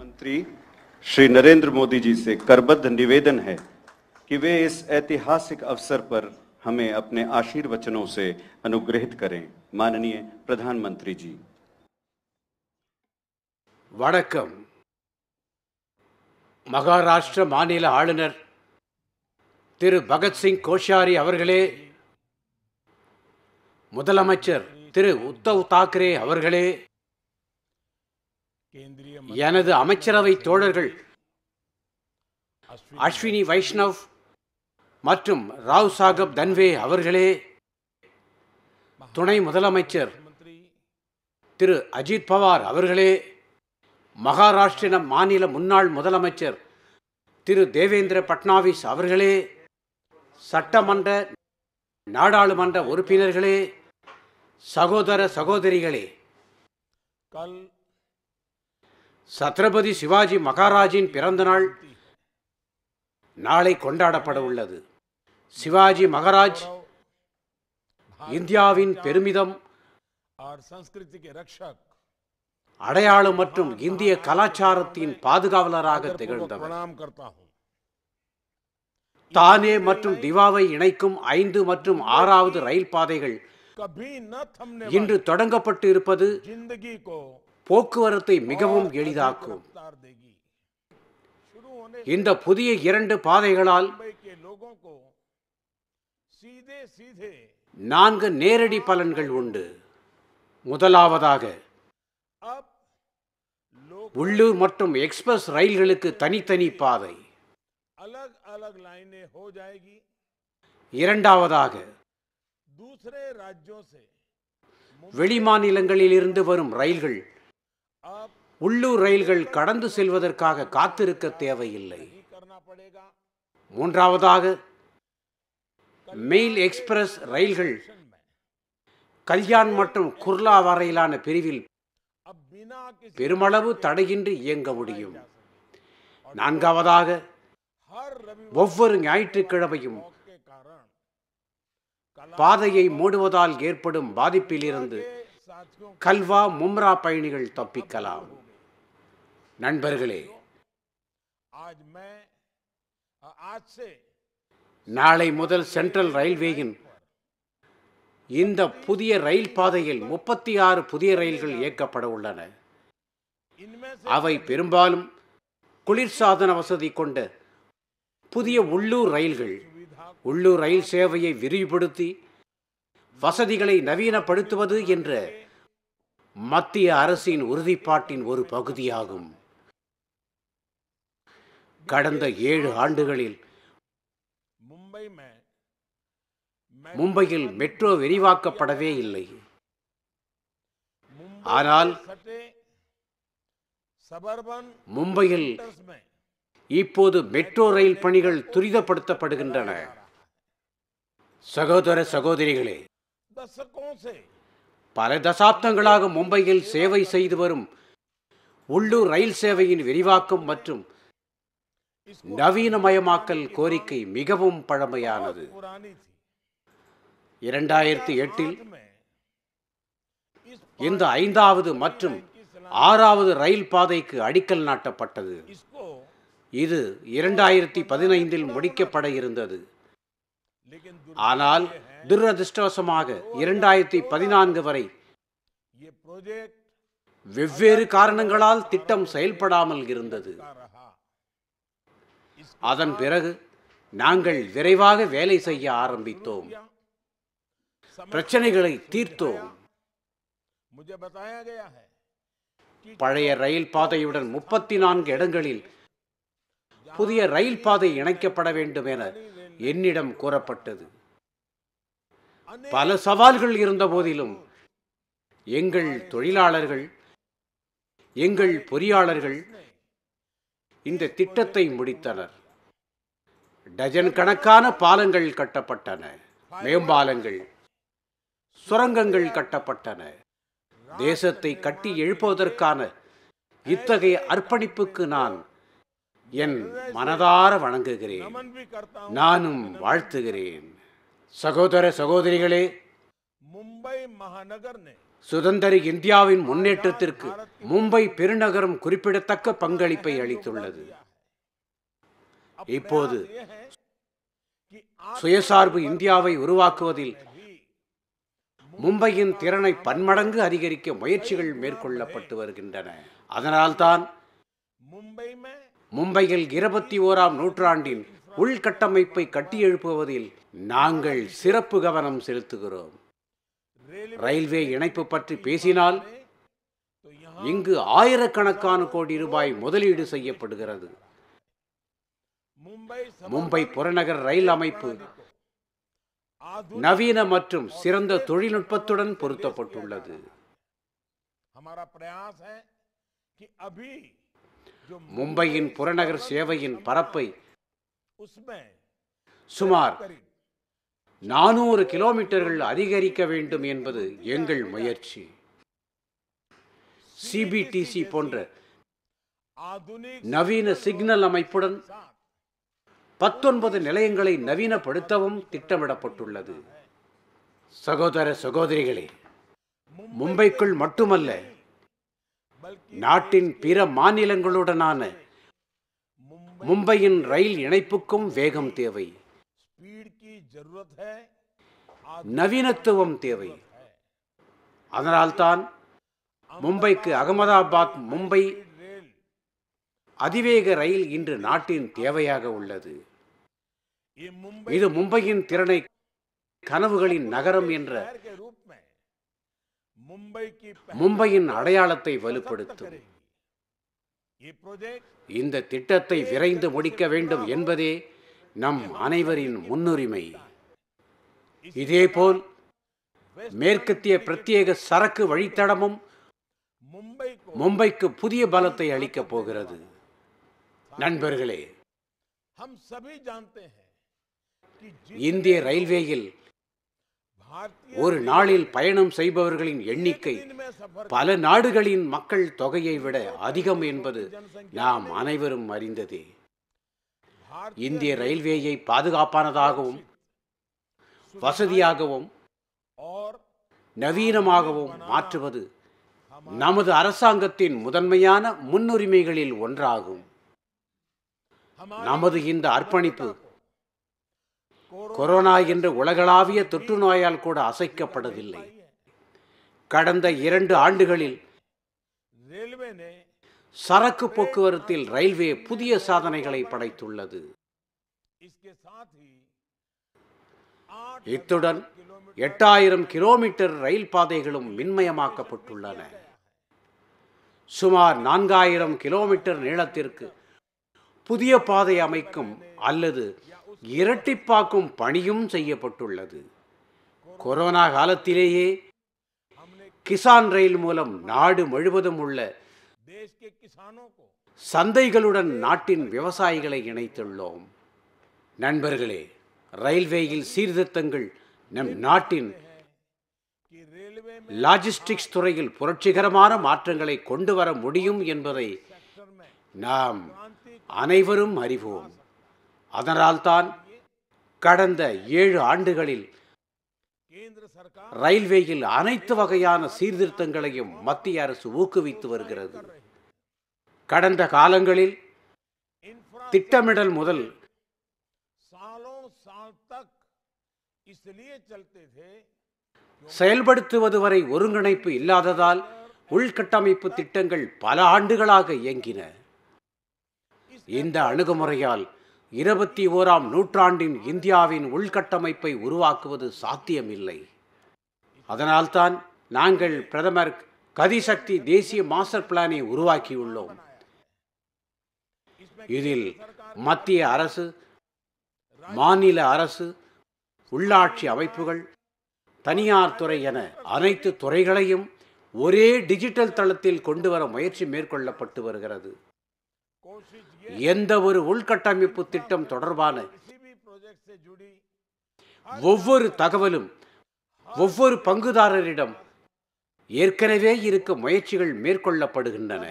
मंत्री श्री नरेंद्र मोदी जी से करबद्ध निवेदन है कि वे इस ऐतिहासिक अवसर पर हमें अपने आशीर्वचनों से अनुग्रहित करें माननीय प्रधानमंत्री जी வணக்கம் மகாராஷ்டிர மாநில ஆளுநர் திரு பகத்சிங் கோஷாரி அவர்களே முதலமைச்சர் திரு உத்தவ் தாக்கரே அவர்களே எனது அமைச்சரவை தோழர்கள் அஸ்வினி வைஷ்ணவ் மற்றும் ராவ் சாகப் தன்வே அவர்களே துணை முதலமைச்சர் திரு அஜித் பவார் அவர்களே மகாராஷ்டிர மாநில முன்னாள் முதலமைச்சர் திரு தேவேந்திர பட்னாவிஸ் அவர்களே சட்டமன்ற நாடாளுமன்ற உறுப்பினர்களே சகோதர சகோதரிகளே சத்ரபதி சிவாஜி மகாராஜின் பிறந்தநாள் நாளை கொண்டாடப்பட உள்ளது சிவாஜி மகாராஜ் இந்தியாவின் பெருமிதம் அடையாளம் மற்றும் இந்திய கலாச்சாரத்தின் பாதுகாவலராக திகழ்ந்தவர் தானே மற்றும் திவாவை இணைக்கும் ஐந்து மற்றும் ஆறாவது ரயில் பாதைகள் இன்று தொடங்கப்பட்டு இருப்பது போக்குவரத்தை மிகவும் எளிதாக்கும் இந்த புதிய இரண்டு பாதைகளால் நான்கு நேரடி பலன்கள் உண்டு முதலாவதாக உள்ளூர் மற்றும் எக்ஸ்பிரஸ் ரயில்களுக்கு தனித்தனி பாதை இரண்டாவதாக வெளிமாநிலங்களில் இருந்து வரும் ரயில்கள் உள்ளூர் ரயில்கள் கடந்து செல்வதற்காக காத்திருக்க தேவையில்லை மூன்றாவதாக மெயில் எக்ஸ்பிரஸ் ரயில்கள் கல்யாண் மற்றும் குர்லா வரையிலான பிரிவில் பெருமளவு தடையின்றி இயங்க முடியும் நான்காவதாக ஒவ்வொரு ஞாயிற்றுக்கிழமையும் பாதையை மூடுவதால் ஏற்படும் பாதிப்பிலிருந்து கல்வா மும்ரா பயணிகள் தப்பிக்கலாம் நண்பர்களே நாளை முதல் சென்ட்ரல் ரயில்வேயின் இந்த புதிய ரயில் பாதையில் முப்பத்தி ஆறு புதிய ரயில்கள் இயக்கப்பட உள்ளன அவை பெரும்பாலும் குளிர்சாதன வசதி கொண்ட புதிய உள்ளூர் ரயில்கள் உள்ளூர் ரயில் சேவையை விரிவுபடுத்தி வசதிகளை நவீனப்படுத்துவது என்ற மத்திய அரசின் உறுதிப்பாட்டின் ஒரு பகுதியாகும் கடந்த ஏழு ஆண்டுகளில் மும்பையில் மெட்ரோ விரிவாக்கப்படவே இல்லை ஆனால் மும்பையில் இப்போது மெட்ரோ ரயில் பணிகள் துரிதப்படுத்தப்படுகின்றன சகோதர சகோதரிகளே பல தசாப்தங்களாக மும்பையில் சேவை செய்து வரும் உள்ளூர் ரயில் சேவையின் விரிவாக்கம் மற்றும் நவீனமயமாக்கல் கோரிக்கை மிகவும் பழமையானது இரண்டாயிரத்தி எட்டில் இந்த ஐந்தாவது மற்றும் ஆறாவது ரயில் பாதைக்கு அடிக்கல் நாட்டப்பட்டது இது இரண்டாயிரத்தி பதினைந்தில் முடிக்கப்பட இருந்தது ஆனால் துரதிருஷ்டவசமாக இரண்டாயிரத்தி பதினான்கு வரை வெவ்வேறு காரணங்களால் திட்டம் செயல்படாமல் இருந்தது அதன் பிறகு நாங்கள் விரைவாக வேலை செய்ய ஆரம்பித்தோம் பிரச்சனைகளை தீர்த்தோம் பழைய ரயில் பாதையுடன் முப்பத்தி நான்கு இடங்களில் புதிய ரயில் பாதை இணைக்கப்பட வேண்டும் என என்னிடம் கூறப்பட்டது பல சவால்கள் இருந்த போதிலும் எங்கள் தொழிலாளர்கள் எங்கள் பொறியாளர்கள் இந்த திட்டத்தை முடித்தனர் டஜன் கணக்கான பாலங்கள் கட்டப்பட்டன மேம்பாலங்கள் சுரங்கங்கள் கட்டப்பட்டன தேசத்தை கட்டி எழுப்புவதற்கான இத்தகைய அர்ப்பணிப்புக்கு நான் என் மனதார வணங்குகிறேன் நானும் வாழ்த்துகிறேன் சகோதர சகோதரிகளே மும்பை மகாநகர் சுதந்திர இந்தியாவின் முன்னேற்றத்திற்கு மும்பை பெருநகரம் குறிப்பிடத்தக்க பங்களிப்பை அளித்துள்ளது இப்போது சுயசார்பு இந்தியாவை உருவாக்குவதில் மும்பையின் திறனை பன்மடங்கு அதிகரிக்க முயற்சிகள் மேற்கொள்ளப்பட்டு வருகின்றன அதனால்தான் மும்பையில் இருபத்தி ஓராம் நூற்றாண்டின் உள்கட்டமைப்பை கட்டியெழுப்புவதில் நாங்கள் சிறப்பு கவனம் செலுத்துகிறோம் ரயில்வே இணைப்பு பற்றி பேசினால் இங்கு ஆயிரக்கணக்கான கோடி ரூபாய் முதலீடு செய்யப்படுகிறது மும்பை புறநகர் ரயில் அமைப்பு நவீன மற்றும் சிறந்த தொழில்நுட்பத்துடன் பொருத்தப்பட்டுள்ளது மும்பையின் புறநகர் சேவையின் பரப்பை சுமார் நானூறு கிலோமீட்டர்கள் அதிகரிக்க வேண்டும் என்பது எங்கள் முயற்சி சிபிடிசி போன்ற நவீன சிக்னல் அமைப்புடன் பத்தொன்பது நிலையங்களை நவீனப்படுத்தவும் திட்டமிடப்பட்டுள்ளது சகோதர சகோதரிகளே மும்பைக்குள் மட்டுமல்ல நாட்டின் பிற மாநிலங்களுடனான மும்பையின் ரயில் இணைப்புக்கும் வேகம் தேவை நவீனத்துவம் தேவை அதனால்தான் மும்பைக்கு அகமதாபாத் மும்பை அதிவேக ரயில் இன்று நாட்டின் தேவையாக உள்ளது இது மும்பையின் திறனை கனவுகளின் நகரம் என்ற மும்பையின் அடையாளத்தை வலுப்படுத்தும் இந்த திட்டத்தை விரைந்து முடிக்க வேண்டும் என்பதே நம் அனைவரின் முன்னுரிமை இதேபோல் மேற்கத்திய பிரத்யேக சரக்கு வழித்தடமும் மும்பைக்கு புதிய பலத்தை அளிக்கப் போகிறது நண்பர்களே இந்திய ரயில்வேயில் ஒரு நாளில் பயணம் செய்பவர்களின் எண்ணிக்கை பல நாடுகளின் மக்கள் தொகையை விட அதிகம் என்பது நாம் அனைவரும் அறிந்ததே இந்திய ரயில்வேயை பாதுகாப்பானதாகவும் வசதியாகவும் நவீனமாகவும் மாற்றுவது நமது அரசாங்கத்தின் முதன்மையான முன்னுரிமைகளில் ஒன்றாகும் நமது இந்த அர்ப்பணிப்பு கொரோனா என்று உலகளாவிய தொற்று நோயால் கூட அசைக்கப்படவில்லை கடந்த இரண்டு ஆண்டுகளில் சரக்கு போக்குவரத்தில் ரயில்வே புதிய சாதனைகளை படைத்துள்ளது இத்துடன் எட்டாயிரம் கிலோமீட்டர் ரயில் பாதைகளும் மின்மயமாக்கப்பட்டுள்ளன சுமார் நான்காயிரம் கிலோமீட்டர் நீளத்திற்கு புதிய பாதை அமைக்கும் அல்லது இரட்டிப்பாக்கும் பணியும் செய்யப்பட்டுள்ளது கொரோனா காலத்திலேயே கிசான் ரயில் மூலம் நாடு முழுவதும் உள்ள சந்தைகளுடன் நாட்டின் விவசாயிகளை இணைத்துள்ளோம் நண்பர்களே ரயில்வேயில் சீர்திருத்தங்கள் நம் நாட்டின் லாஜிஸ்டிக்ஸ் துறையில் புரட்சிகரமான மாற்றங்களை கொண்டு வர முடியும் என்பதை நாம் அனைவரும் அறிவோம் அதனால்தான் கடந்த ஏழு ஆண்டுகளில் ரயில்வேயில் அனைத்து வகையான சீர்திருத்தங்களையும் மத்திய அரசு ஊக்குவித்து வருகிறது கடந்த காலங்களில் திட்டமிடல் முதல் செயல்படுத்துவது வரை ஒருங்கிணைப்பு இல்லாததால் உள்கட்டமைப்பு திட்டங்கள் பல ஆண்டுகளாக இயங்கின இந்த அணுகுமுறையால் இருபத்தி ஓராம் நூற்றாண்டின் இந்தியாவின் உள்கட்டமைப்பை உருவாக்குவது சாத்தியமில்லை அதனால்தான் நாங்கள் பிரதமர் கதிசக்தி தேசிய மாஸ்டர் பிளானை உருவாக்கியுள்ளோம் இதில் மத்திய அரசு மாநில அரசு உள்ளாட்சி அமைப்புகள் தனியார் துறை என அனைத்து துறைகளையும் ஒரே டிஜிட்டல் தளத்தில் கொண்டு வர முயற்சி மேற்கொள்ளப்பட்டு வருகிறது எந்த ஒரு உள்கட்டமைப்பு திட்டம் தொடர்பான ஒவ்வொரு தகவலும் ஒவ்வொரு பங்குதாரரிடம் ஏற்கனவே இருக்கும் முயற்சிகள் மேற்கொள்ளப்படுகின்றன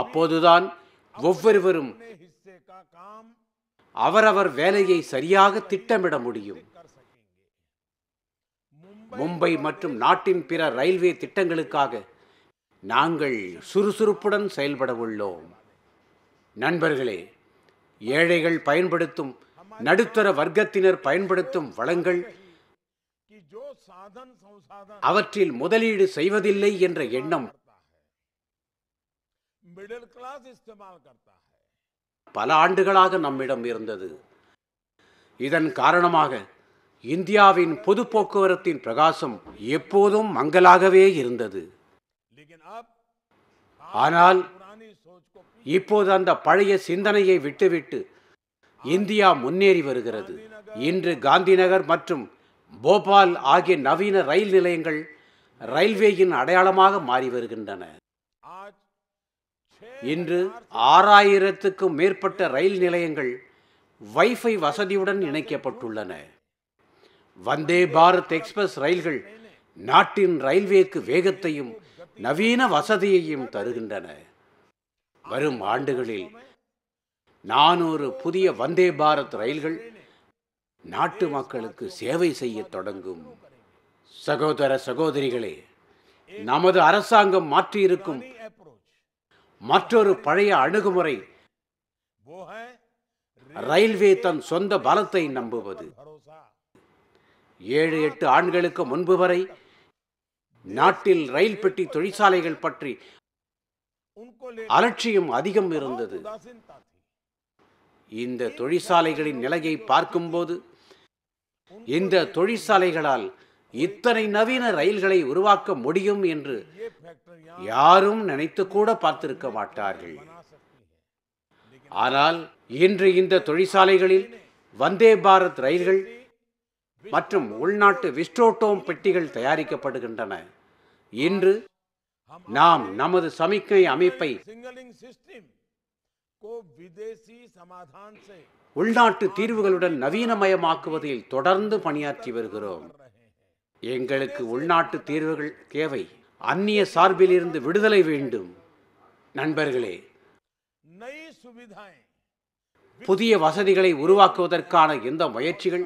அப்போதுதான் ஒவ்வொருவரும் அவரவர் வேலையை சரியாக திட்டமிட முடியும் மும்பை மற்றும் நாட்டின் பிற ரயில்வே திட்டங்களுக்காக நாங்கள் சுறுசுறுப்புடன் செயல்பட உள்ளோம் நண்பர்களே ஏழைகள் பயன்படுத்தும் நடுத்தர வர்க்கத்தினர் பயன்படுத்தும் வளங்கள் அவற்றில் முதலீடு செய்வதில்லை என்ற எண்ணம் பல ஆண்டுகளாக நம்மிடம் இருந்தது இதன் காரணமாக இந்தியாவின் பொது போக்குவரத்தின் பிரகாசம் எப்போதும் மங்கலாகவே இருந்தது ஆனால் இப்போது அந்த பழைய சிந்தனையை விட்டுவிட்டு இந்தியா முன்னேறி வருகிறது இன்று காந்திநகர் மற்றும் போபால் ஆகிய நவீன ரயில் நிலையங்கள் ரயில்வேயின் அடையாளமாக மாறி வருகின்றன இன்று ஆறாயிரத்துக்கும் மேற்பட்ட ரயில் நிலையங்கள் வைஃபை வசதியுடன் இணைக்கப்பட்டுள்ளன வந்தே பாரத் எக்ஸ்பிரஸ் ரயில்கள் நாட்டின் ரயில்வேக்கு வேகத்தையும் நவீன வசதியையும் தருகின்றன வரும் ஆண்டுகளில் நானூறு புதிய வந்தே பாரத் ரயில்கள் நாட்டு மக்களுக்கு சேவை செய்ய தொடங்கும் சகோதர சகோதரிகளே நமது அரசாங்கம் மாற்றியிருக்கும் மற்றொரு பழைய அணுகுமுறை ரயில்வே தன் சொந்த பலத்தை நம்புவது ஏழு எட்டு ஆண்களுக்கு முன்பு வரை நாட்டில் ரயில் பெட்டி தொழிற்சாலைகள் பற்றி அலட்சியம் அதிகம் இருந்தது இந்த தொழிற்சாலைகளின் நிலையை பார்க்கும்போது இந்த தொழிற்சாலைகளால் இத்தனை நவீன ரயில்களை உருவாக்க முடியும் என்று யாரும் நினைத்து கூட பார்த்திருக்க மாட்டார்கள் ஆனால் இன்று இந்த தொழிற்சாலைகளில் வந்தே பாரத் ரயில்கள் மற்றும் உள்நாட்டு விஸ்டோட்டோம் பெட்டிகள் தயாரிக்கப்படுகின்றன இன்று நாம் நமது சமிக்கை அமைப்பை உள்நாட்டு தீர்வுகளுடன் நவீனமயமாக்குவதில் தொடர்ந்து பணியாற்றி வருகிறோம் எங்களுக்கு உள்நாட்டு தீர்வுகள் தேவை அந்நிய சார்பிலிருந்து விடுதலை வேண்டும் நண்பர்களே புதிய வசதிகளை உருவாக்குவதற்கான இந்த முயற்சிகள்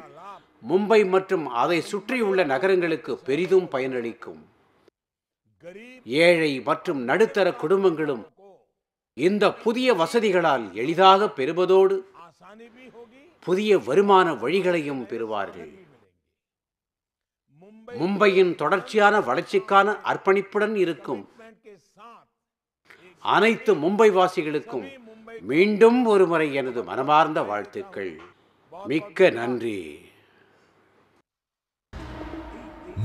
மும்பை மற்றும் அதை சுற்றியுள்ள நகரங்களுக்கு பெரிதும் பயனளிக்கும் ஏழை மற்றும் நடுத்தர குடும்பங்களும் இந்த புதிய வசதிகளால் எளிதாக பெறுவதோடு புதிய வருமான வழிகளையும் பெறுவார்கள் மும்பையின் தொடர்ச்சியான வளர்ச்சிக்கான அர்ப்பணிப்புடன் இருக்கும் அனைத்து மும்பை வாசிகளுக்கும் மீண்டும் ஒருமுறை எனது மனமார்ந்த வாழ்த்துக்கள் மிக்க நன்றி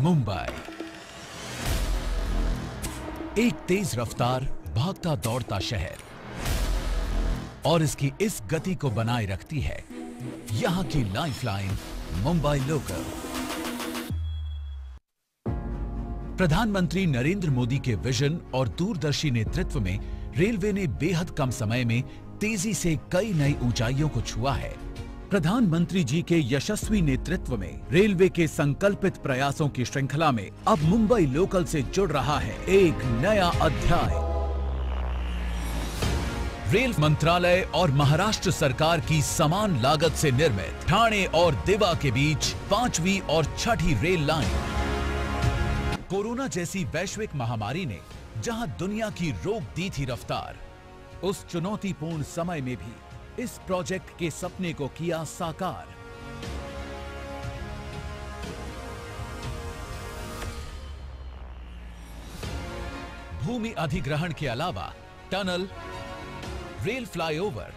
मुंबई एक तेज रफ्तार भागता दौड़ता शहर और इसकी इस गति को बनाए रखती है यहां की लाइफलाइन मुंबई लोकल प्रधानमंत्री नरेंद्र मोदी के विजन और दूरदर्शी नेतृत्व में रेलवे ने बेहद कम समय में तेजी से कई नई ऊंचाइयों को छुआ है प्रधानमंत्री जी के यशस्वी नेतृत्व में रेलवे के संकल्पित प्रयासों की श्रृंखला में अब मुंबई लोकल से जुड़ रहा है एक नया अध्याय रेल मंत्रालय और महाराष्ट्र सरकार की समान लागत से निर्मित ठाणे और देवा के बीच पांचवी और छठी रेल लाइन कोरोना जैसी वैश्विक महामारी ने जहां दुनिया की रोक दी थी रफ्तार उस चुनौतीपूर्ण समय में भी इस प्रोजेक्ट के सपने को किया साकार भूमि अधिग्रहण के अलावा टनल रेल फ्लाईओवर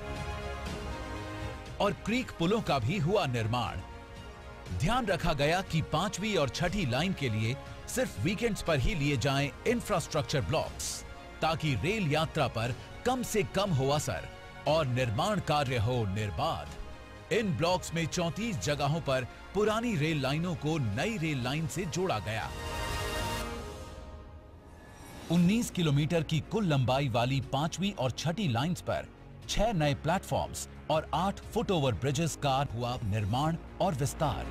और क्रीक पुलों का भी हुआ निर्माण ध्यान रखा गया कि पांचवी और छठी लाइन के लिए सिर्फ वीकेंड्स पर ही लिए जाएं इंफ्रास्ट्रक्चर ब्लॉक्स ताकि रेल यात्रा पर कम से कम हो असर और निर्माण कार्य हो निर्बाध इन ब्लॉक्स में 34 जगहों पर पुरानी रेल लाइनों को नई रेल लाइन से जोड़ा गया 19 किलोमीटर की कुल लंबाई वाली पांचवी और छठी लाइंस पर छह नए प्लेटफॉर्म्स और आठ फुट ओवर ब्रिजेस का हुआ निर्माण और विस्तार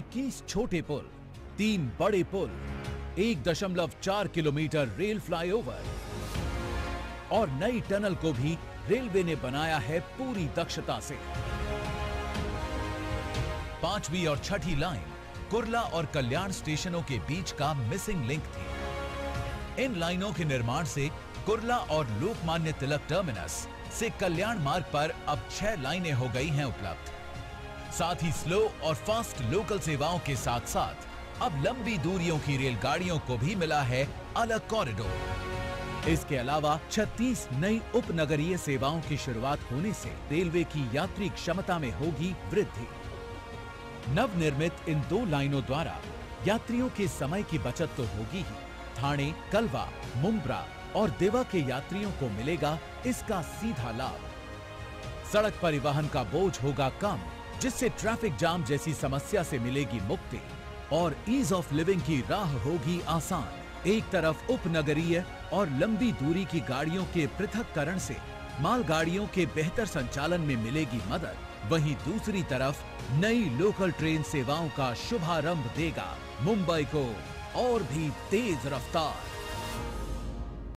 21 छोटे पुल तीन बड़े पुल 1.4 किलोमीटर रेल फ्लाईओवर और नई टनल को भी रेलवे ने बनाया है पूरी दक्षता से पांचवी और छठी लाइन कुरला और कल्याण स्टेशनों के बीच का मिसिंग लिंक थी इन लाइनों के निर्माण से कुरला और लोकमान्य तिलक टर्मिनस से कल्याण मार्ग पर अब छह लाइनें हो गई हैं उपलब्ध साथ ही स्लो और फास्ट लोकल सेवाओं के साथ साथ अब लंबी दूरियों की रेलगाड़ियों को भी मिला है अलग कॉरिडोर इसके अलावा 36 नई उपनगरीय सेवाओं की शुरुआत होने से रेलवे की यात्री क्षमता में होगी वृद्धि नवनिर्मित इन दो लाइनों द्वारा यात्रियों के समय की बचत तो होगी ही थाने कलवा मुम्ब्रा और देवा के यात्रियों को मिलेगा इसका सीधा लाभ सड़क परिवहन का बोझ होगा कम जिससे ट्रैफिक जाम जैसी समस्या से मिलेगी मुक्ति और ईज ऑफ लिविंग की राह होगी आसान एक तरफ उपनगरीय और लंबी दूरी की गाड़ियों के पृथककरण से मालगाड़ियों के बेहतर संचालन में मिलेगी मदद वहीं दूसरी तरफ नई लोकल ट्रेन सेवाओं का शुभारंभ देगा मुंबई को और भी तेज रफ्तार